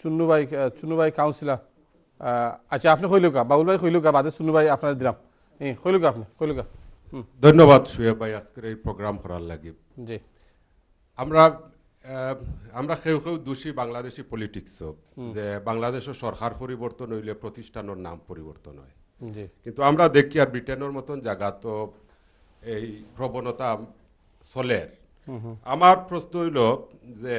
চুন্নুবাই চুন্নুবাই councillor আচ্ছা আপনি হইলুকা বাবুল ভাই হইলুকা বাদে চুন্নুবাই আপনার দিলাম হ্যাঁ হইলুকা আপনি হইলুকা ধন্যবাদ সুয়েব ভাই আজকের এই প্রোগ্রাম করার লাগে জি আমরা আমরা কেউ কেউ দোষী বাংলাদেশি পলিটিক্স যে বাংলাদেশের সরকার পরিবর্তন হইলে প্রতিষ্ঠানের নাম পরিবর্তন হয় কিন্তু আমরা দেখি আর ব্রিটেনের মতন জায়গা তো এই প্রবণতা চলের আমার প্রশ্ন হইল যে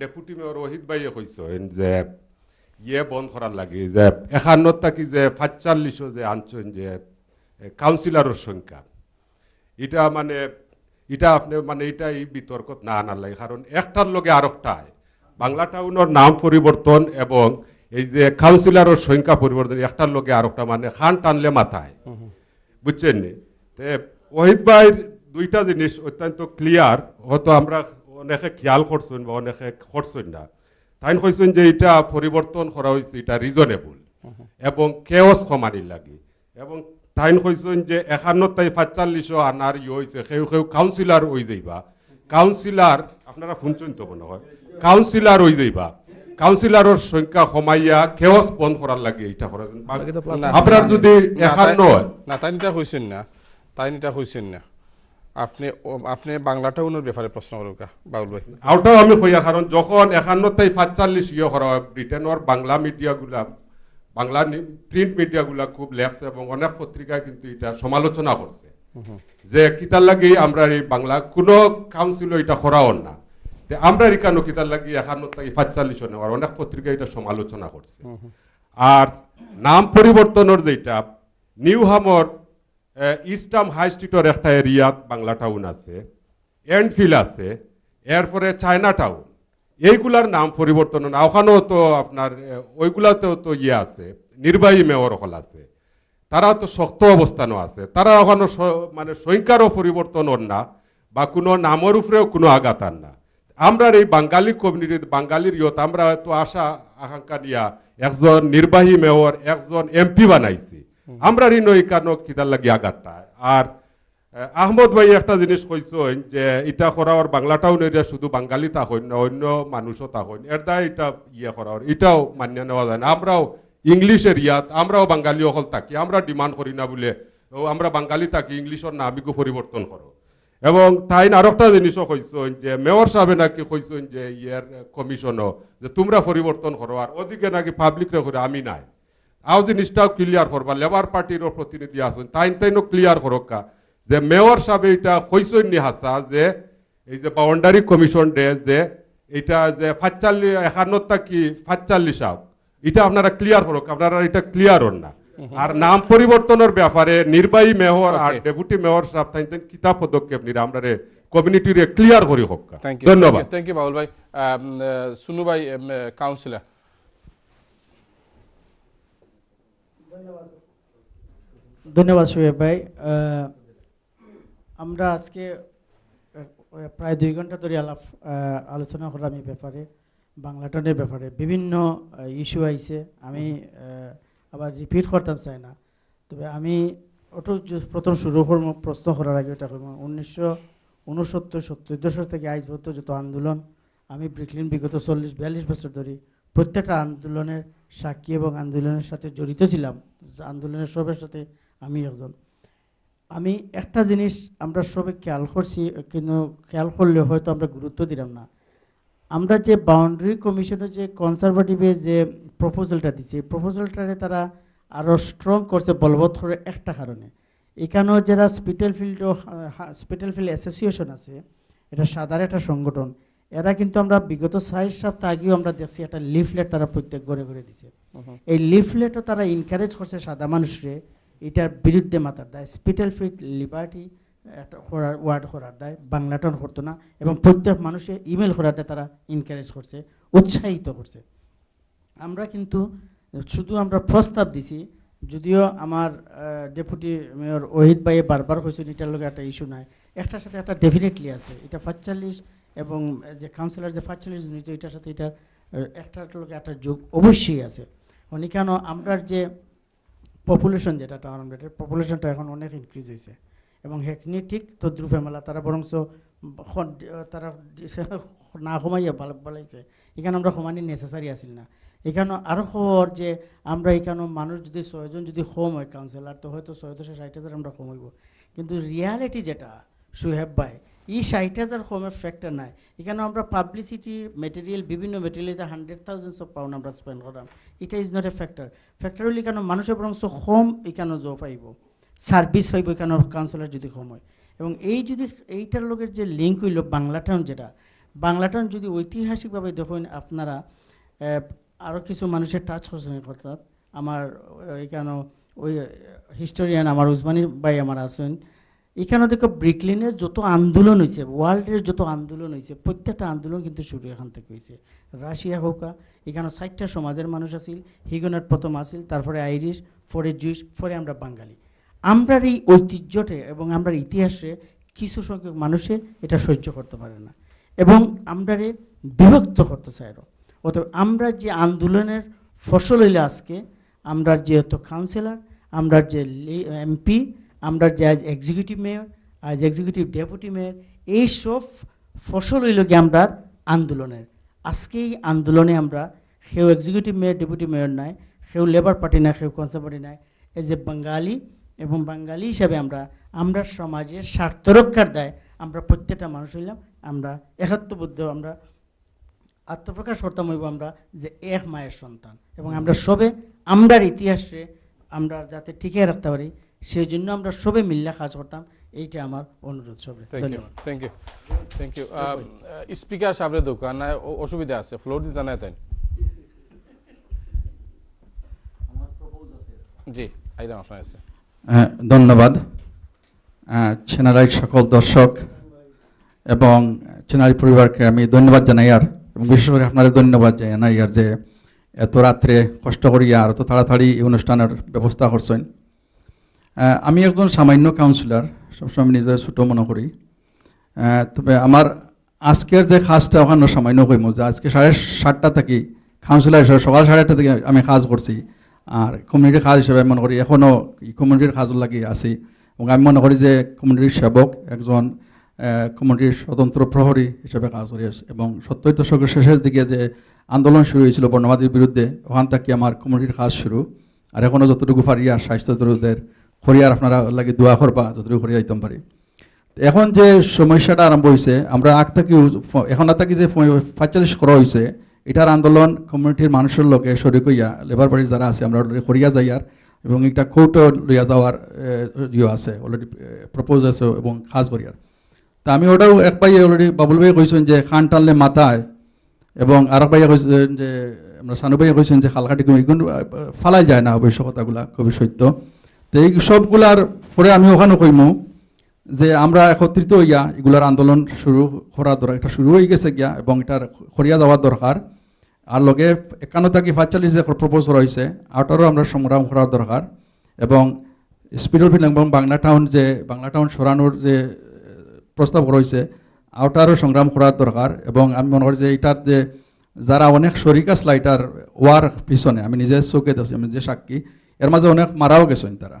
ডেপুটি মেয়র ওহিদ বাইয়ে কইছেন যে ইয়ে বন্ধ করার লাগে যে এখান থাকি যে পাঁচচল্লিশও যে আনছেন যে কাউন্সিলারের সংখ্যা এটা মানে এটা আপনি মানে এটা এই বিতর্ক না আনার লাগে কারণ একটার লগে আরেকটায় বাংলা টাউনের নাম পরিবর্তন এবং এই যে কাউন্সিলারের সংখ্যা পরিবর্তন একটার লগে আরেকটা মানে খান টানলে মাথায় বুঝছেন তে অহিত ভাইয়ের দুইটা জিনিস অত্যন্ত ক্লিয়ার হয়তো আমরা অনেকে খেয়াল করছেন বা অনেকে করছেন না তাই কইছেন যে এটা পরিবর্তন করা হয়েছে এটা রিজনেবল এবং কেওস কমানির লাগে এবং তাই কইছেন যে একান্ন তাই পাঁচচল্লিশও আনার ইয়ে হয়েছে সেও সেও কাউন্সিলার হয়ে যাইবা কাউন্সিলার আপনারা শুনছেন তো মনে হয় কাউন্সিলার হয়ে যাইবা কাউন্সিলারের সংখ্যা কমাইয়া কেওস বন্ধ করার লাগে এটা করা আপনার যদি একান্ন না তাই এটা কইছেন না তাই এটা কইছেন না আপনি আপনি বাংলাটা উনার ব্যাপারে প্রশ্ন করুকা বাউল ভাই আউটাও আমি কইয়া কারণ যখন একান্নতেই পাঁচচল্লিশ ইয়ে করা হয় ব্রিটেনের বাংলা মিডিয়াগুলা বাংলা প্রিন্ট মিডিয়াগুলা খুব লেখছে এবং অনেক পত্রিকা কিন্তু এটা সমালোচনা করছে যে কিতার লাগি আমরা এই বাংলা কোনো কাউন্সিল এটা করাও না যে আমরা কেন কিতার লাগি একান্নতাই পাঁচচল্লিশ আর অনেক পত্রিকা এটা সমালোচনা করছে আর নাম পরিবর্তনের যেটা নিউ হামর ইস্টাম হাই স্ট্রিটর একটা এরিয়াত বাংলা টাউন আছে এন্ডফিল আছে এরপরে চায়না টাউন এইগুলার নাম পরিবর্তন না ওখানেও তো আপনার ওইগুলাতেও তো ইয়ে আছে নির্বাহী মেয়র হল আছে তারা তো শক্ত অবস্থানও আছে তারা ওখানে মানে সংখ্যারও পরিবর্তন না বা কোনো নামের উপরেও কোনো আঘাত আর না আমরা এই বাঙ্গালি কমিউনিটি বাঙ্গালির ইয়ত আমরা তো আশা আকাঙ্ক্ষা নিয়া একজন নির্বাহী মেয়র একজন এমপি বানাইছি আমরারই নই কারণ কিতার লাগি আঘাতটা আর আহমদ ভাই একটা জিনিস কইসেন যে এটা করাওর বাংলাটাও নইরা শুধু বাঙালি তা হইন অন্য মানুষও তা হইন এর দ্বারা এটা ইয়ে করাওর এটাও মান্য নেওয়া যায় না আমরাও ইংলিশের ইয়াত আমরাও বাঙালি অকল থাকি আমরা ডিমান্ড করি না বলে ও আমরা বাঙালি থাকি ইংলিশের ইংলিশর নামিকও পরিবর্তন করো এবং তাই একটা জিনিসও কইসেন যে মেয়র সাহেব নাকি কইসেন যে ইয়ার কমিশনও যে তোমরা পরিবর্তন করো আর ওদিকে নাকি পাবলিকরে করে আমি নাই আউজ জিনিসটাও ক্লিয়ার করবা লেবার পার্টিরও প্রতিনিধি আছেন তাইন তাইনও ক্লিয়ার করক্কা যে মেয়র সাহেব এটা কৈশন্য হাসা যে এই যে বাউন্ডারি কমিশন ডে যে এটা যে ফাচ্চাল্লিশ একান্নটা কি ফাচ্চাল্লিশ আউক এটা আপনারা ক্লিয়ার করুক আপনারা এটা ক্লিয়ার হন না আর নাম পরিবর্তনের ব্যাপারে নির্বাহী মেয়র আর ডেপুটি মেয়র সাহেব তাই কিতাব পদক্ষেপ নিরা আমরা কমিউনিটির ক্লিয়ার করি হোক ধন্যবাদ থ্যাংক ইউ বাউল ভাই সুনু ভাই কাউন্সিলর ধন্যবাদ সুহেব ভাই আমরা আজকে প্রায় দুই ঘন্টা ধরে আলাপ আলোচনা করলাম এই ব্যাপারে বাংলাটনের ব্যাপারে বিভিন্ন ইস্যু আইছে আমি আবার রিপিট করতাম চাই না তবে আমি ওটু প্রথম শুরু করব প্রশ্ন করার আগে ওটা করব উনিশশো উনসত্তর সত্তর দশক থেকে আইস পর্যন্ত যত আন্দোলন আমি ব্রিকলিন বিগত চল্লিশ বিয়াল্লিশ বছর ধরে প্রত্যেকটা আন্দোলনের সাক্ষী এবং আন্দোলনের সাথে জড়িত ছিলাম আন্দোলনের সবের সাথে আমি একজন আমি একটা জিনিস আমরা সবে খেয়াল করছি কিন্তু খেয়াল করলে হয়তো আমরা গুরুত্ব দিলাম না আমরা যে বাউন্ডারি কমিশনের যে কনজারভেটিভে যে প্রপোজালটা দিছে প্রপোজালটারে তারা আরও স্ট্রং করছে বলবৎ করে একটা কারণে এখানেও যারা Spital field Spital field association আছে এটা সাদার একটা সংগঠন এরা কিন্তু আমরা বিগত সাইজ সপ্তাহ আগেও আমরা দেখছি একটা লিফলেট তারা প্রত্যেক ঘরে ঘরে দিছে এই লিফলেটও তারা এনকারেজ করছে সাদা মানুষরে এটার বিরুদ্ধে মাতার দেয় স্পিটাল ফিট লিবার্টি একটা হরার ওয়ার্ড করার দেয় বাংলাটন করতো না এবং প্রত্যেক মানুষে ইমেল করাতে তারা এনকারেজ করছে উৎসাহিত করছে আমরা কিন্তু শুধু আমরা প্রস্তাব দিছি যদিও আমার ডেপুটি মেয়র ওহিদ ভাইয়ে বারবার হয়েছেন এটার লোক একটা ইস্যু নাই একটার সাথে একটা ডেফিনেটলি আছে এটা পাঁচচল্লিশ এবং যে কাউন্সিলর যে পাঁচচল্লিশ জনিত এটার সাথে এটা একটা লোক একটা যোগ অবশ্যই আছে কেন আমরা যে পপুলেশন যেটা টাউন রেটের পপুলেশনটা এখন অনেক ইনক্রিজ হয়েছে এবং হেকনি ঠিক তদ্রুপ মেলা তারা বরঞ্চ তারা না কমাইয়া ভালো বলাইছে এখানে আমরা সমানই নেসেসারি আসিল না এখানে আরও খবর যে আমরা এখানে মানুষ যদি ছয়জন যদি কম হয় কাউন্সিলার তো হয়তো ছয় দুশো ষাট হাজার আমরা কমাইব কিন্তু রিয়ালিটি যেটা সুহেব ভাই ই ষাট হাজার কমের ফ্যাক্টর নাই এখানে আমরা পাবলিসিটি মেটেরিয়াল বিভিন্ন মেটেরিয়ালে হান্ড্রেড থাউজেন্ডস অফ পাউন্ড আমরা স্পেন্ড করলাম এটা is not a factor factor হলে এখানে মানুষের বরংশ হোম এখানে জো পাইব সার্ভিস পাইব এখানে কাউন্সিলার যদি হোম হয় এবং এই যদি এইটার লোকের যে লিঙ্ক হইল বাংলা টাউন যেটা বাংলা টাউন যদি ঐতিহাসিকভাবে দেখুন আপনারা আরও কিছু মানুষের টাচ করছেন অর্থাৎ আমার এখানে ওই হিস্টোরিয়ান আমার উসমানি ভাই আমার আছেন এখানে দেখো ব্রিকলিনের যত আন্দোলন হয়েছে ওয়ার্ল্ডের যত আন্দোলন হয়েছে প্রত্যেকটা আন্দোলন কিন্তু শুরু এখান থেকে হয়েছে রাশিয়া হোক এখানে ষাটটা সমাজের মানুষ আসিল হিগনের প্রথম আসিল তারপরে আইরিশ পরে জুইশ পরে আমরা বাঙালি আমরার এই ঐতিহ্যটে এবং আমরার ইতিহাসে কিছু সংখ্যক মানুষে এটা সহ্য করতে পারে না এবং আমরা রে বিভক্ত করতে চাই আরও অতএব আমরা যে আন্দোলনের ফসল হইলে আজকে আমরা যেহেতু হয়তো কাউন্সিলর আমরার যে এমপি আমরা যে আজ এক্সিকিউটিভ মেয়র আজ এক্সিকিউটিভ ডেপুটি মেয়র এইসব ফসল হইল গিয়ে আমরা আন্দোলনের আজকে এই আন্দোলনে আমরা সেও এক্সিকিউটিভ মেয়র ডেপুটি মেয়র নাই সেও লেবার পার্টি নাই সেও কনসার পার্টি নাই এজ এ বাঙালি এবং বাঙালি হিসাবে আমরা আমরা সমাজের স্বার্থ রক্ষার দেয় আমরা প্রত্যেকটা মানুষ হইলাম আমরা একাত্মবদ্ধ আমরা আত্মপ্রকাশ করতাম হইব আমরা যে এক মায়ের সন্তান এবং আমরা সবে আমরার ইতিহাসে আমরা যাতে টিকিয়ে রাখতে পারি সেই জন্য আমরা সবে মিল্লা কাজ করতাম এইটা আমার অনুরোধ সবে ধন্যবাদ thank you thank you speaker সাবরে দোকান অসুবিধা আছে ফ্লোর দিতে না তাই জি আইদাম আপনার আছে হ্যাঁ, ধন্যবাদ চেনারাই সকল দর্শক এবং চেনারি পরিবারকে আমি ধন্যবাদ জানাই আর বিশেষ করে আপনাদের ধন্যবাদ জানাই আর যে এত রাত্রে কষ্ট করিয়া আর এত তাড়াতাড়ি এই অনুষ্ঠানের ব্যবস্থা করছেন আমি একজন সামান্য কাউন্সিলর সবসময় আমি নিজের ছোটো মনে করি তবে আমার আজকের যে খাসটা ওখানে সামান্য কইম যে আজকে সাড়ে সাতটা থাকি কাউন্সিলর হিসেবে সকাল সাড়ে আটটা থেকে আমি কাজ করছি আর কমিউনিটির কাজ হিসেবে মনে করি এখনও কমিউনিটির কাজও লাগিয়ে আছি এবং আমি মনে করি যে কমিউনিটির সেবক একজন কমিউনিটির স্বতন্ত্র প্রহরী হিসেবে কাজ করে এবং সত্তর দশকের শেষের দিকে যে আন্দোলন শুরু হয়েছিল বর্ণবাদীর বিরুদ্ধে ওখান থেকে আমার কমিউনিটির কাজ শুরু আর এখনও যতটুকু পারি আর স্বাস্থ্যতরুদের খরিয়ার আপনারা লাগে দোয়া করবা যতটুকু খরিয়া দিতাম পারি এখন যে সমস্যাটা আরম্ভ হয়েছে আমরা আগ থেকে এখন থাকি যে পঁয়তাল্লিশ করা হয়েছে এটার আন্দোলন কমিউনিটির মানুষের লোকে শরিক কইয়া লেবার পার্টির যারা আছে আমরা অলরেডি করিয়া যাইয়ার এবং একটা কোর্ট লইয়া যাওয়ার ইয়ে আছে অলরেডি প্রপোজ আছে এবং খাস করিয়ার তা আমি ওটাও এক পাই অলরেডি বাবুল ভাই কইছেন যে খান টানলে মাথায় এবং আর এক ভাইয়া কইছেন যে আমরা সানু ভাইয়া কইছেন যে খালকাটি ফালাই যায় না অবশ্য কথাগুলা কবি সত্য তো এই সবগুলার পরে আমি ওখানে কইমু যে আমরা একত্রিত হইয়া এগুলার আন্দোলন শুরু করা দরকার এটা শুরু হয়ে গেছে গিয়া এবং এটার করিয়া যাওয়ার দরকার আর লগে একান্ন কি পাঁচচল্লিশ যে প্রপোজাল হয়েছে আটারও আমরা সংগ্রাম করার দরকার এবং স্পিডল ফিল্ড এবং বাংলা টাউন যে বাংলা টাউন সরানোর যে প্রস্তাব রয়েছে আওটারও সংগ্রাম করার দরকার এবং আমি মনে করি যে এটার যে যারা অনেক শরিক আসলা এটার ওয়ার পিছনে আমি নিজের চোখে দিয়েছি আমি যে সাক্ষী এর মাঝে অনেক মারাও গেছেন তারা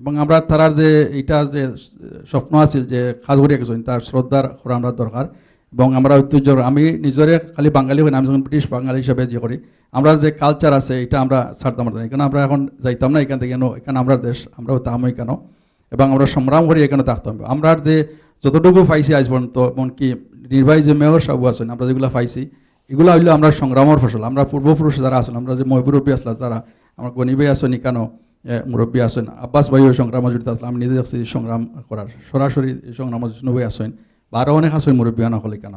এবং আমরা তারার যে এটা যে স্বপ্ন আছিল যে কাজ করে গেছেন তার শ্রদ্ধার করা আমরা দরকার এবং আমরা ঐতিহ্য আমি নিজরে খালি বাঙালি হই না আমি যখন ব্রিটিশ বাঙালি হিসাবে যে করি আমরা যে কালচার আছে এটা আমরা ছাড়তাম না এখানে আমরা এখন যাইতাম না এখান থেকে কেন এখানে আমরা দেশ আমরাও তাম কেন এবং আমরা সংগ্রাম করি এখানে থাকতাম আমরা যে যতটুকু পাইছি আজ পর্যন্ত এমনকি নির্বাহী যে মেয়র সাহু আছেন আমরা যেগুলো পাইছি এগুলো হইলো আমরা সংগ্রামের ফসল আমরা পূর্বপুরুষ যারা আসলাম আমরা যে মহবুরব্বী আসলাম যারা আমার গনি ভাই আসেন মুরব্বী আসেন আব্বাস ভাইও সংগ্রাম জড়িত আসলে আমি নিজে দেখছি সংগ্রাম করার সরাসরি সংগ্রাম জিষ্ণু ভাই আসেন বা আরও অনেক আসেন মুরব্বী আনা হলে কেন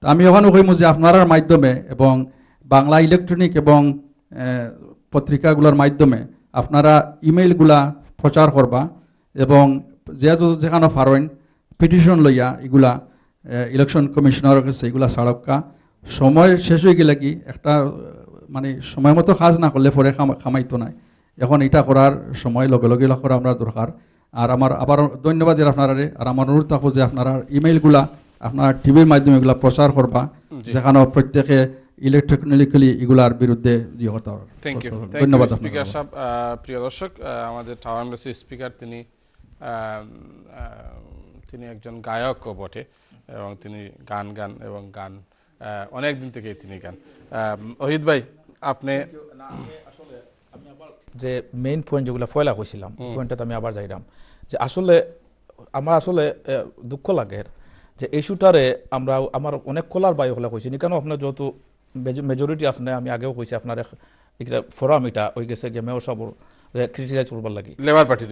তো আমি ওখানে কইমু যে আপনার মাধ্যমে এবং বাংলা ইলেকট্রনিক এবং পত্রিকাগুলোর মাধ্যমে আপনারা ইমেইলগুলা প্রচার করবা এবং যে যেখানে ফারেন পিটিশন লইয়া এগুলা ইলেকশন কমিশনার সেইগুলা এগুলা সাড়ক্কা সময় শেষ হয়ে গেলে কি একটা মানে সময় মতো কাজ না করলে পরে খামাইতো নাই এখন এটা করার সময় লগে লগে করা আপনার দরকার আর আমার আবার ধন্যবাদ আপনারা আর আমার অনুরোধ থাকবো যে আপনারা ইমেইলগুলা আপনারা টিভির মাধ্যমে এগুলা প্রচার করবা যেখানে প্রত্যেকে ইলেকট্রনিক্যালি এগুলার বিরুদ্ধে ধন্যবাদ স্পিকার সাহেব প্রিয় দর্শক আমাদের টাওয়ার মেসি স্পিকার তিনি তিনি একজন গায়কও বটে এবং তিনি গান গান এবং গান অনেক দিন থেকেই তিনি গান অহিত ভাই আপনি যে মেইন পয়েন্ট যেগুলো ফয়লা হয়েছিলাম পয়েন্টটা আমি আবার যাইলাম যে আসলে আমার আসলে দুঃখ লাগে যে ইস্যুটারে আমরা আমার অনেক কলার বায়ু হলে হয়েছি কেন আপনার যেহেতু মেজরিটি আপনি আমি আগেও কইছি আপনার একটা ফোরাম এটা ওই গেছে যে মেয়র সাবর ক্রিটিসাইজ করবার লাগি লেবার পার্টি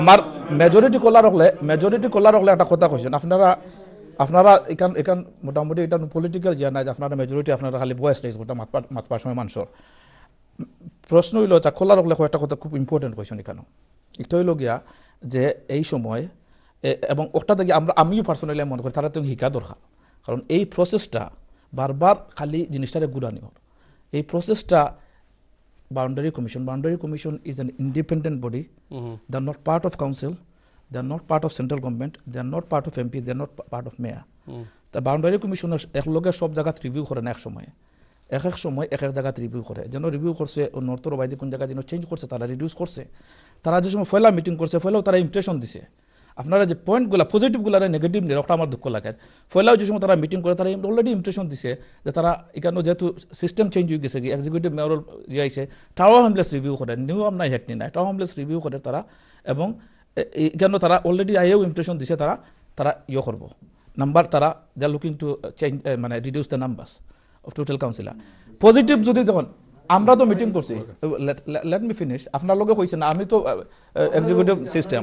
আমার মেজরিটি কলার হলে মেজরিটি কলার হলে একটা কথা কইছেন আপনারা আপনারা এখান এখান মোটামুটি এটা পলিটিক্যাল যে নাই যে আপনারা মেজরিটি আপনারা খালি বয়স রাইজ গোটা মাতপা মাতপার সময় মানুষের প্রশ্ন হইল তা খোলা রাখলে একটা কথা খুব ইম্পর্টেন্ট কোয়েশন এখানে এটা হইল গিয়া যে এই সময় এবং ওটা থেকে আমরা আমিও পার্সোনালি মনে করি তারা তো শিকা দরকার কারণ এই প্রসেসটা বারবার খালি জিনিসটারে গুড়া হল এই প্রসেসটা boundary commission boundary commission is an independent body the not part of council They are not part of central government, they are not part of MP, they are not part of mayor. তা boundary কমিশনের একলগে সব জায়গাত review করে এক সময় এক এক সময় এক এক জায়গাত রিভিউ করে যেন রিভিউ করছে নর্থর বাইদি কোন জায়গা যেন চেঞ্জ করছে তারা রিডিউস করছে তারা যে সময় ফয়লা মিটিং করছে ফয়লাও তারা ইমপ্রেশন দিছে আপনারা যে পয়েন্টগুলো পজিটিভগুলো নেগেটিভ নিয়ে ওটা আমার দুঃখ লাগে ফয়লাও যে সময় তারা মিটিং করে তারা অলরেডি ইমপ্রেশন দিছে যে তারা এখানে যেহেতু সিস্টেম চেঞ্জ হয়ে গেছে এক্সিকিউটিভ মেয়র যে আইছে টাওয়ার হোমলেস রিভিউ করে নিউ আমনা হেকনি নাই টাওয়ার হোমলেস রিভিউ করে তারা এবং কেন তারা অলরেডি আইও ইমপ্রেশন দিছে তারা তারা ইয়ে করব নাম্বার তারা they are looking to change মানে reduce the number of total councillor positive যদি দেখুন আমরা তো মিটিং করছি লেট মি ফিনিশ আপনার লগে না আমি তো এক্সিকিউটিভ সিস্টেম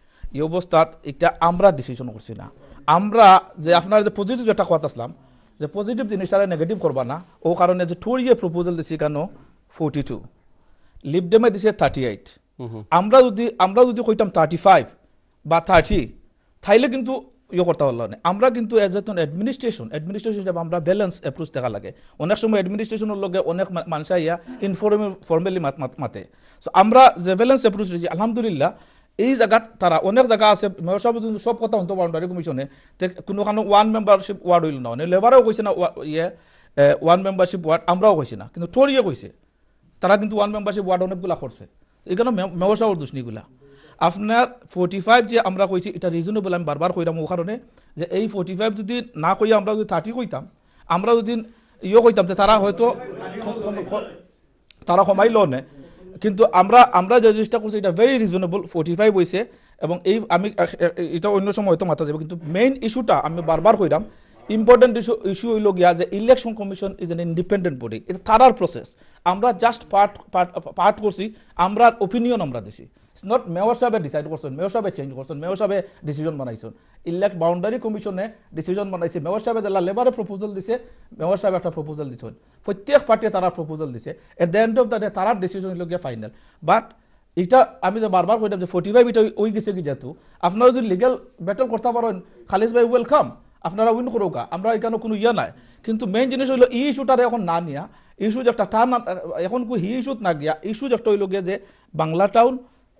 এই অবস্থাত এটা আমরা ডিসিশন করছি না আমরা যে আপনার যে পজিটিভ একটা কথা আসলাম যে পজিটিভ জিনিস তারা নেগেটিভ করবা না ও কারণে যে টু ইয়ে প্রপোজাল দিছি কেন ফোর্টি টু লিপডেমে দিছে থার্টি এইট আমরা যদি আমরা যদি কইতাম থার্টি ফাইভ বা থার্টি থাইলে কিন্তু ইয়ে করতে পারল না আমরা কিন্তু এজ এতন অ্যাডমিনিস্ট্রেশন অ্যাডমিনিস্ট্রেশন আমরা ব্যালেন্স অ্যাপ্রোচ দেখা লাগে অনেক সময় অ্যাডমিনিস্ট্রেশনের লগে অনেক মানুষ ইয়া ইনফর্মে ফর্মেলি মাতে সো আমরা যে ব্যালেন্স অ্যাপ্রোচ রয়েছি আলহামদুলিল্লাহ এই জায়গাত তারা অনেক জায়গা আছে মেয়র সাহেব সব কথা অন্ত ডাইরেক্ট কমিশনে কোনো কারণে ওয়ান মেম্বারশিপ ওয়ার্ড হইল না লেবারেও কইছে না ইয়ে ওয়ান মেম্বারশিপ ওয়ার্ড আমরাও কৈছে না কিন্তু থরিয়ে কইছে তারা কিন্তু ওয়ান মেম্বারশিপ ওয়ার্ড অনেকগুলা করছে এখানে মেয়র সাহেবর দুষ্ণিগুলা আপনার ফোর্টি ফাইভ যে আমরা কইছি এটা রিজনেবল আমি বারবার কইলাম ও কারণে যে এই ফোর্টি ফাইভ যদি না কইয়া আমরা যদি থার্টি কইতাম আমরা যদি ইয়ে কইতাম যে তারা হয়তো তারা কমাইল নে কিন্তু আমরা আমরা যে জিনিসটা করছি এটা ভেরি রিজনেবল ফোর্টি ফাইভ হয়েছে এবং এই আমি এটা অন্য সময় হয়তো মাথা যাবে কিন্তু মেইন ইস্যুটা আমি বারবার কইলাম ইম্পর্টেন্ট ইস্যু ইস্যু হইল গিয়া যে election commission is an independent body এটা তারার প্রসেস আমরা জাস্ট পার্ট পার্ট পার্ট করছি আমরা ওপিনিয়ন আমরা দিছি ইটস নট মেয়র সাহেবে ডিসাইড করছেন মেয়র সাহেবে চেঞ্জ করছেন মেয়র সাহেবে ডিসিশন বানাইছেন ইলেক্ট বাউন্ডারি কমিশনে ডিসিশন বানাইছে মেয়র সাহেবে যারা লেবারে প্রপোজাল দিছে মেয়র সাহেবে একটা প্রপোজাল দিচ্ছেন প্রত্যেক পার্টিয়ে তারা প্রপোজাল দিছে at the end of the day তারা ডিসিশন হইল ফাইনাল বাট এটা আমি যে বারবার কইলাম যে ফর্টি ফাইভ এটা ওই গেছে কি যেহেতু আপনারা যদি লিগেল ব্যাটল করতে পারেন খালিজ ভাই ওয়েলকাম আপনারা উইন করোগা আমরা এখানে কোনো ইয়ে নাই কিন্তু মেইন জিনিস হইলো এই ইস্যুটারে এখন না নিয়া ইস্যু যে একটা টান এখন হি ইস্যুত না গিয়া ইস্যু যে একটা হইল গিয়ে যে বাংলা টাউন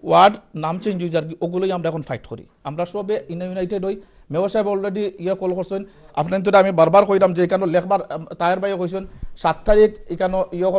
ওয়ার্ড নাম চেঞ্জ হয়ে যায় ওগুলোই আমরা এখন ফাইট করি আমরা সবে ইউনাইটেড হই মেয়র সাহেব অলরেডি ইয়ে কল করছেন আপনার আমি বারবার কইলাম যে এখানে লেখবার তায়ের বাইরে কইছেন সাত তারিখ এখানে ইয়ে